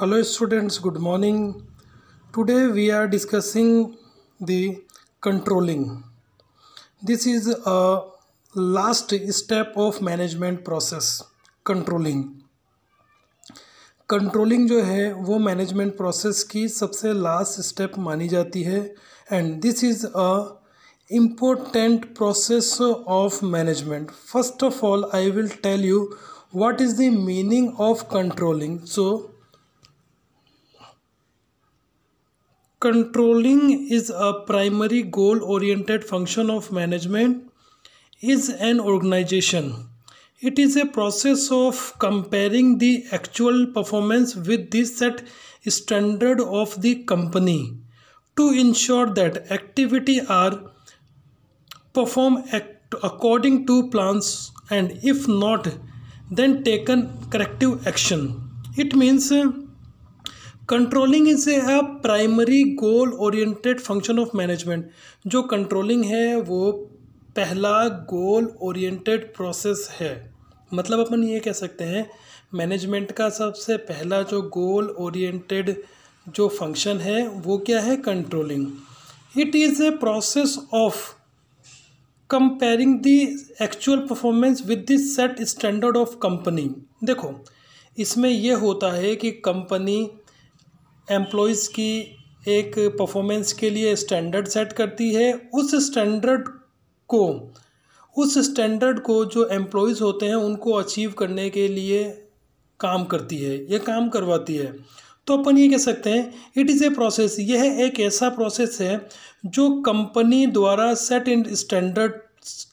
hello students good morning today we are discussing the controlling this is a last step of management process controlling controlling जो है वो management process की सबसे last step मानी जाती है and this is a important process of management first of all I will tell you what is the meaning of controlling so Controlling is a primary goal oriented function of management is an organization. It is a process of comparing the actual performance with the set standard of the company to ensure that activity are performed according to plans and if not then taken corrective action. It means controlling is a primary goal oriented function of management जो controlling है वो पहला goal oriented process है मतलब अपन ये कह सकते हैं मैनेजमेंट का सबसे पहला जो गोल ओरिएंटेड जो फंक्शन है वो क्या है controlling it is a process of comparing the actual performance with the set standard of company देखो इसमें यह होता है कि कंपनी एम्प्लॉयज़ की एक परफॉर्मेंस के लिए स्टैंडर्ड सेट करती है उस स्टैंडर्ड को उस स्टैंडर्ड को जो एम्प्लॉयज़ होते हैं उनको अचीव करने के लिए काम करती है यह काम करवाती है तो अपन ये कह सकते हैं इट इज़ ए प्रोसेस यह एक ऐसा प्रोसेस है जो कंपनी द्वारा सेट इन स्टैंडर्ड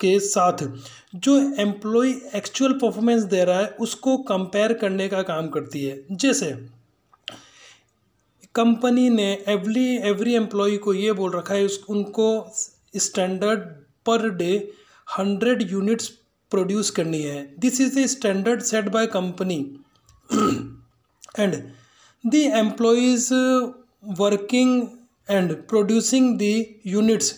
के साथ जो एम्प्लॉय एक्चुअल परफॉर्मेंस दे रहा है उसको कंपेयर करने का काम करती है जैसे कंपनी ने एवरी एवरी एम्प्लॉय को ये बोल रखा है उस उनको standard per day hundred units produce करनी है this is the standard set by company and the employees working and producing the units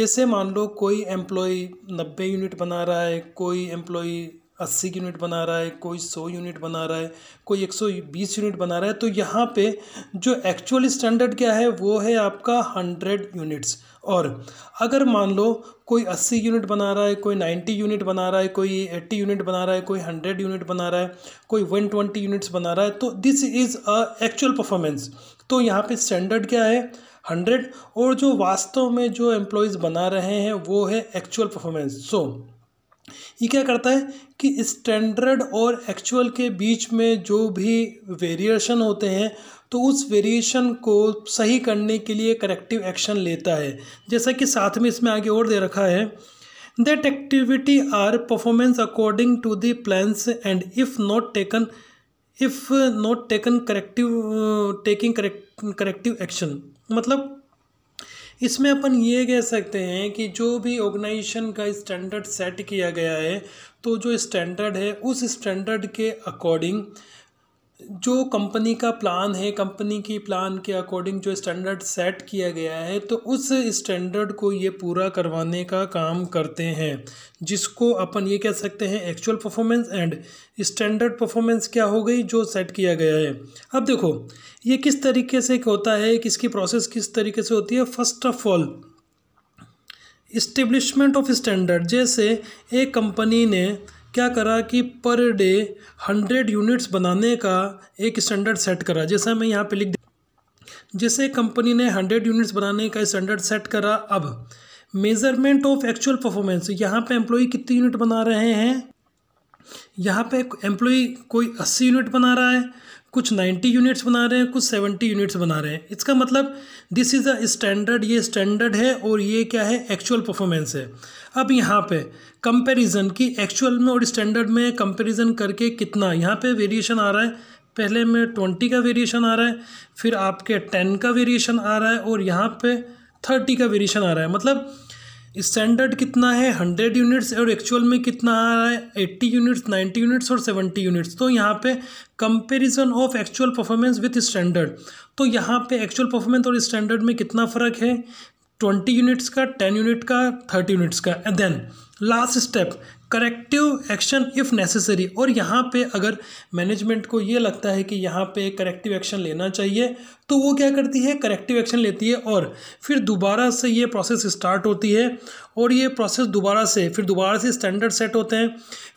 जैसे मान लो कोई एम्प्लॉय नब्बे यूनिट बना रहा है कोई एम्प्लॉय अस्सी यूनिट बना रहा है कोई सौ यूनिट बना रहा है कोई एक सौ बीस यूनिट बना रहा है तो यहाँ पे जो एक्चुअल स्टैंडर्ड क्या है वो है आपका हंड्रेड यूनिट्स और अगर मान लो कोई अस्सी यूनिट बना रहा है कोई नाइन्टी यूनिट बना रहा है कोई एट्टी यूनिट बना रहा है कोई हंड्रेड यूनिट बना रहा है कोई वन ट्वेंटी यूनिट्स बना रहा है तो this is a actual performance तो यहाँ पे स्टैंडर्ड क्या है हंड्रेड और जो वास्तव में जो एम्प्लॉयज़ बना रहे हैं वो है एक्चुअल परफॉर्मेंस सो ये क्या करता है कि स्टैंडर्ड और एक्चुअल के बीच में जो भी वेरिएशन होते हैं तो उस वेरिएशन को सही करने के लिए करेक्टिव एक्शन लेता है जैसा कि साथ में इसमें आगे और दे रखा है that activity are performance according to the plans and if not taken if not taken corrective taking corrective action मतलब इसमें अपन ये कह सकते हैं कि जो भी ऑर्गेनाइजेशन का स्टैंडर्ड सेट किया गया है तो जो स्टैंडर्ड है उस स्टैंडर्ड के अकॉर्डिंग जो कंपनी का प्लान है कंपनी की प्लान के अकॉर्डिंग जो स्टैंडर्ड सेट किया गया है तो उस स्टैंडर्ड को ये पूरा करवाने का काम करते हैं जिसको अपन ये कह सकते हैं actual performance and standard performance क्या हो गई जो सेट किया गया है अब देखो ये किस तरीके से होता है किसकी प्रोसेस किस तरीके से होती है first of all establishment of standard जैसे एक कंपनी ने क्या करा कि पर डे हंड्रेड यूनिट्स बनाने का एक स्टैंडर्ड सेट करा जैसा मैं यहाँ पे लिख जैसे कंपनी ने हंड्रेड यूनिट्स बनाने का स्टैंडर्ड सेट करा अब मेज़रमेंट ऑफ एक्चुअल परफॉर्मेंस यहाँ पे एम्प्लॉई कितनी यूनिट बना रहे हैं यहाँ पे एम्प्लॉय कोई अस्सी यूनिट बना रहा है कुछ 90 यूनिट्स बना रहे हैं कुछ 70 यूनिट्स बना रहे हैं इसका मतलब दिस इज़ अ स्टैंडर्ड ये स्टैंडर्ड है और ये क्या है एक्चुअल परफॉर्मेंस है अब यहाँ पे कंपैरिजन की एक्चुअल में और स्टैंडर्ड में कंपैरिजन करके कितना यहाँ पे वेरिएशन आ रहा है पहले में ट्वेंटी का वेरिएशन आ रहा है फिर आपके टेन का वेरिएशन आ रहा है और यहाँ पर थर्टी का वेरिएशन आ रहा है मतलब स्टैंडर्ड कितना है हंड्रेड यूनिट्स और एक्चुअल में कितना आ रहा है एट्टी यूनिट्स नाइन्टी यूनिट्स और सेवेंटी यूनिट्स तो यहाँ पे comparison of actual performance with standard तो यहाँ पे एक्चुअल परफॉर्मेंस और स्टैंडर्ड में कितना फ़र्क है ट्वेंटी यूनिट्स का टेन यूनिट का थर्टी यूनिट्स का and then last step corrective action if necessary और यहाँ पे अगर मैनेजमेंट को ये लगता है कि यहाँ पे करेक्टिव एक्शन लेना चाहिए तो वो क्या करती है करेक्टिव एक्शन लेती है और फिर दोबारा से ये प्रोसेस स्टार्ट होती है और ये प्रोसेस दोबारा से फिर दोबारा से स्टैंडर्ड सेट होते हैं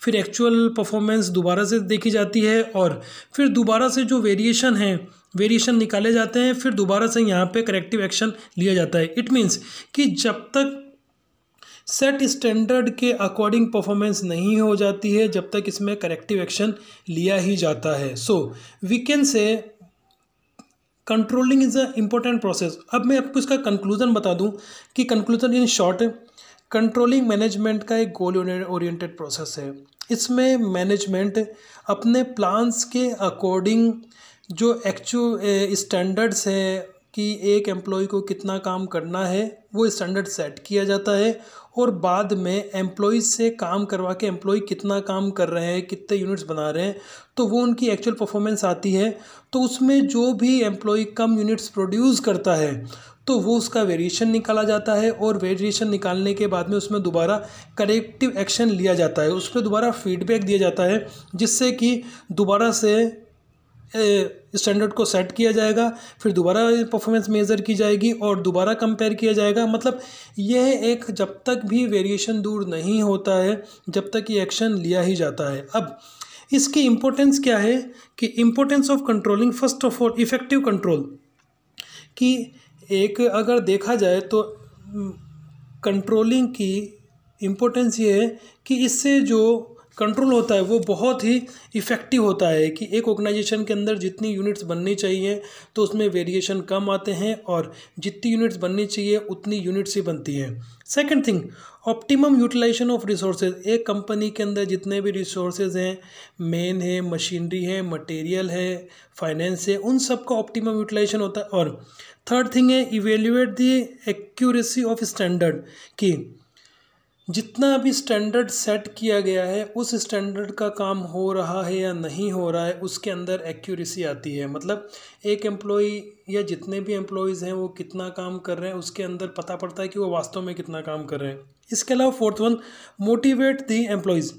फिर एक्चुअल परफॉर्मेंस दोबारा से देखी जाती है और फिर दोबारा से जो वेरिएशन है वेरिएशन निकाले जाते हैं फिर दोबारा से यहाँ पे करेक्टिव एक्शन लिया जाता है इट मीन्स कि जब तक सेट स्टैंडर्ड के अकॉर्डिंग परफॉर्मेंस नहीं हो जाती है जब तक इसमें करेक्टिव एक्शन लिया ही जाता है so we can say controlling is a important process अब मैं आपको इसका कंक्लूज़न बता दूं कि conclusion in short controlling management का एक गोल ओरिएंटेड प्रोसेस है इसमें मैनेजमेंट अपने प्लान्स के अकॉर्डिंग जो एक्चुअल स्टैंडर्ड्स है कि एक एम्प्लॉय को कितना काम करना है वो स्टैंडर्ड सेट किया जाता है और बाद में एम्प्लॉय से काम करवा के एम्प्लॉय कितना काम कर रहे हैं कितने यूनिट्स बना रहे हैं तो वो उनकी एक्चुअल परफॉर्मेंस आती है तो उसमें जो भी एम्प्लॉय कम यूनिट्स प्रोड्यूस करता है तो वो उसका वेरिएशन निकाला जाता है और वेरिएशन निकालने के बाद में उसमें दोबारा करेक्टिव एक्शन लिया जाता है उस पर दोबारा फीडबैक दिया जाता है जिससे कि दोबारा से स्टैंडर्ड को सेट किया जाएगा फिर दोबारा परफॉर्मेंस मेज़र की जाएगी और दोबारा कंपेयर किया जाएगा मतलब यह एक जब तक भी वेरिएशन दूर नहीं होता है जब तक ये एक्शन लिया ही जाता है अब इसकी इम्पोर्टेंस क्या है कि importance of controlling first of all effective control कि एक अगर देखा जाए तो कंट्रोलिंग हम्म, की इम्पोर्टेंस ये है कि इससे जो कंट्रोल होता है वो बहुत ही इफ़ेक्टिव होता है कि एक ऑर्गेनाइजेशन के अंदर जितनी यूनिट्स बननी चाहिए तो उसमें वेरिएशन कम आते हैं और जितनी यूनिट्स बननी चाहिए उतनी यूनिट्स ही बनती हैं second thing optimum utilisation of resources एक कंपनी के अंदर जितने भी रिसोर्सेज हैं मेन है मशीनरी है मटेरियल है फाइनेंस है उन सब का ऑप्टिमम यूटिलाइजेशन होता है और थर्ड थिंग है evaluate the accuracy of standard कि जितना भी स्टैंडर्ड सेट किया गया है उस स्टैंडर्ड का काम हो रहा है या नहीं हो रहा है उसके अंदर एक्यूरेसी आती है मतलब एक एम्प्लॉय या जितने भी एम्प्लॉयज़ हैं वो कितना काम कर रहे हैं उसके अंदर पता पड़ता है कि वो वास्तव में कितना काम कर रहे हैं इसके अलावा fourth one motivate the employees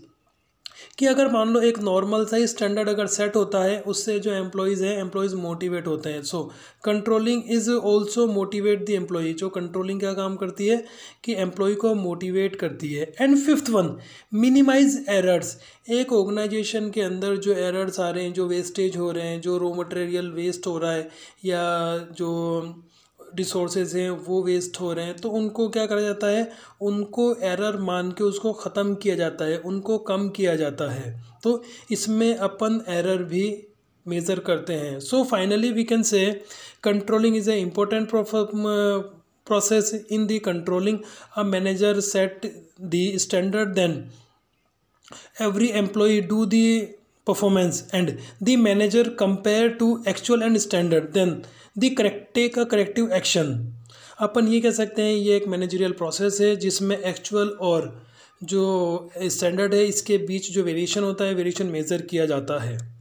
कि अगर मान लो एक नॉर्मल सा ही स्टैंडर्ड अगर सेट होता है उससे जो एम्प्लॉयज़ हैं एम्प्लॉयज़ मोटिवेट होते हैं so controlling is also motivate the employee जो कंट्रोलिंग का काम करती है कि एम्प्लॉय को मोटिवेट करती है and fifth one minimise errors एक ऑर्गेनाइजेशन के अंदर जो एरर्स आ रहे हैं जो वेस्टेज हो रहे हैं जो रॉ मटेरियल वेस्ट हो रहा है या जो रिसोर्सेज हैं वो वेस्ट हो रहे हैं तो उनको क्या करा जाता है उनको एरर मान के उसको ख़त्म किया जाता है उनको कम किया जाता है तो इसमें अपन एरर भी मेज़र करते हैं so finally we can say controlling is a important process in the controlling a manager set the standard then every employee do the performance and the manager compare to actual and standard then the correct take a corrective action अपन ये कह सकते हैं ये एक managerial process है जिसमें actual और जो standard है इसके बीच जो variation होता है variation measure किया जाता है